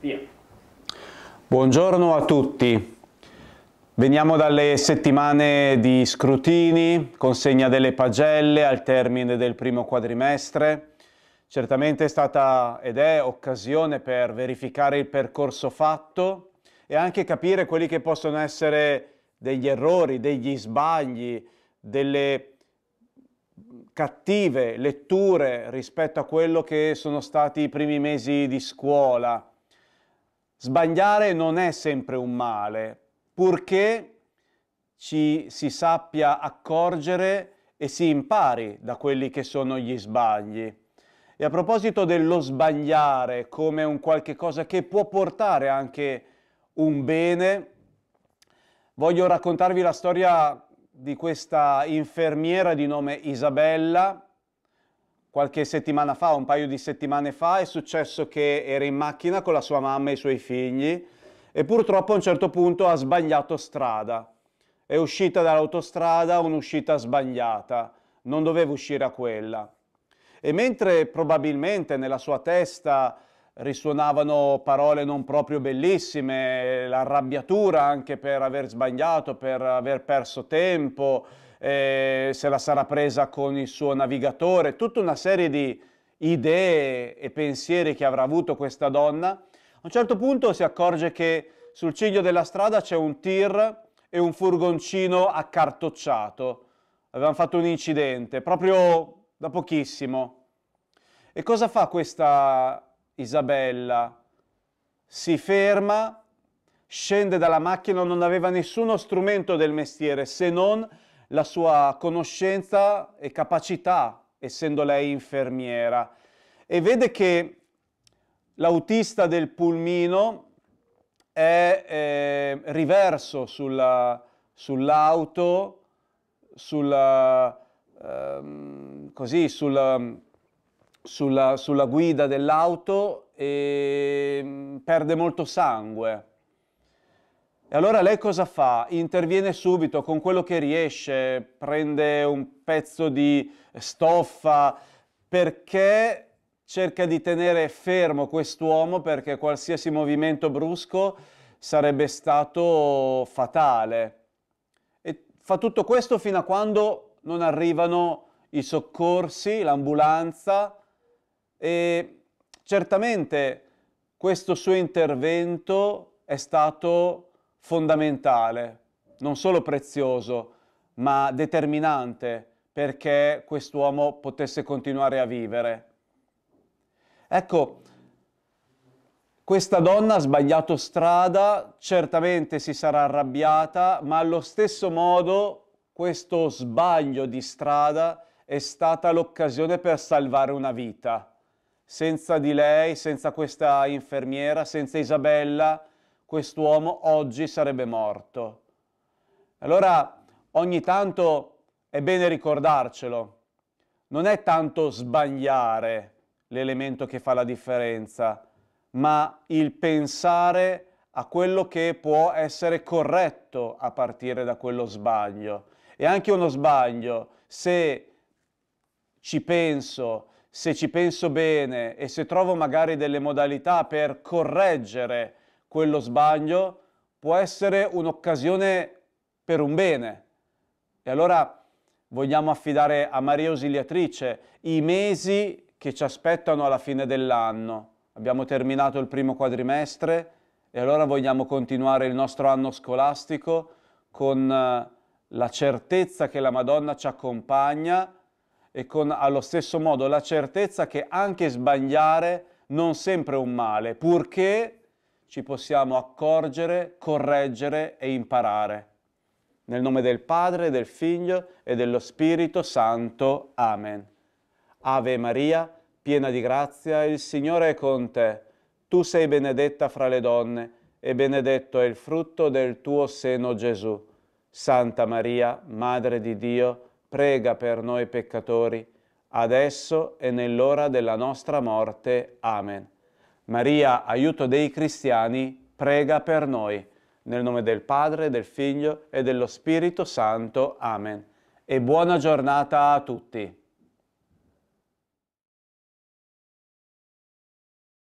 Via. Buongiorno a tutti. Veniamo dalle settimane di scrutini, consegna delle pagelle al termine del primo quadrimestre. Certamente è stata ed è occasione per verificare il percorso fatto e anche capire quelli che possono essere degli errori, degli sbagli, delle cattive letture rispetto a quello che sono stati i primi mesi di scuola Sbagliare non è sempre un male, purché ci si sappia accorgere e si impari da quelli che sono gli sbagli. E a proposito dello sbagliare come un qualche cosa che può portare anche un bene, voglio raccontarvi la storia di questa infermiera di nome Isabella, qualche settimana fa, un paio di settimane fa, è successo che era in macchina con la sua mamma e i suoi figli e purtroppo a un certo punto ha sbagliato strada. È uscita dall'autostrada un'uscita sbagliata, non doveva uscire a quella. E mentre probabilmente nella sua testa risuonavano parole non proprio bellissime, l'arrabbiatura anche per aver sbagliato, per aver perso tempo, eh, se la sarà presa con il suo navigatore, tutta una serie di idee e pensieri che avrà avuto questa donna. A un certo punto si accorge che sul ciglio della strada c'è un tir e un furgoncino accartocciato. Avevano fatto un incidente, proprio da pochissimo. E cosa fa questa Isabella? Si ferma, scende dalla macchina, non aveva nessuno strumento del mestiere se non la sua conoscenza e capacità, essendo lei infermiera, e vede che l'autista del pulmino è eh, riverso sulla, sull'auto, sulla, ehm, così, sulla, sulla guida dell'auto e mm, perde molto sangue. E allora lei cosa fa? Interviene subito con quello che riesce, prende un pezzo di stoffa perché cerca di tenere fermo quest'uomo perché qualsiasi movimento brusco sarebbe stato fatale. E fa tutto questo fino a quando non arrivano i soccorsi, l'ambulanza e certamente questo suo intervento è stato fondamentale, non solo prezioso, ma determinante perché quest'uomo potesse continuare a vivere. Ecco, questa donna ha sbagliato strada, certamente si sarà arrabbiata, ma allo stesso modo questo sbaglio di strada è stata l'occasione per salvare una vita. Senza di lei, senza questa infermiera, senza Isabella, quest'uomo oggi sarebbe morto. Allora ogni tanto è bene ricordarcelo, non è tanto sbagliare l'elemento che fa la differenza, ma il pensare a quello che può essere corretto a partire da quello sbaglio. E anche uno sbaglio, se ci penso, se ci penso bene e se trovo magari delle modalità per correggere quello sbaglio può essere un'occasione per un bene. E allora vogliamo affidare a Maria Ausiliatrice i mesi che ci aspettano alla fine dell'anno. Abbiamo terminato il primo quadrimestre e allora vogliamo continuare il nostro anno scolastico con eh, la certezza che la Madonna ci accompagna e con allo stesso modo la certezza che anche sbagliare non sempre è un male, purché ci possiamo accorgere, correggere e imparare. Nel nome del Padre, del Figlio e dello Spirito Santo. Amen. Ave Maria, piena di grazia, il Signore è con te. Tu sei benedetta fra le donne e benedetto è il frutto del tuo seno Gesù. Santa Maria, Madre di Dio, prega per noi peccatori, adesso e nell'ora della nostra morte. Amen. Maria, aiuto dei cristiani, prega per noi. Nel nome del Padre, del Figlio e dello Spirito Santo. Amen. E buona giornata a tutti.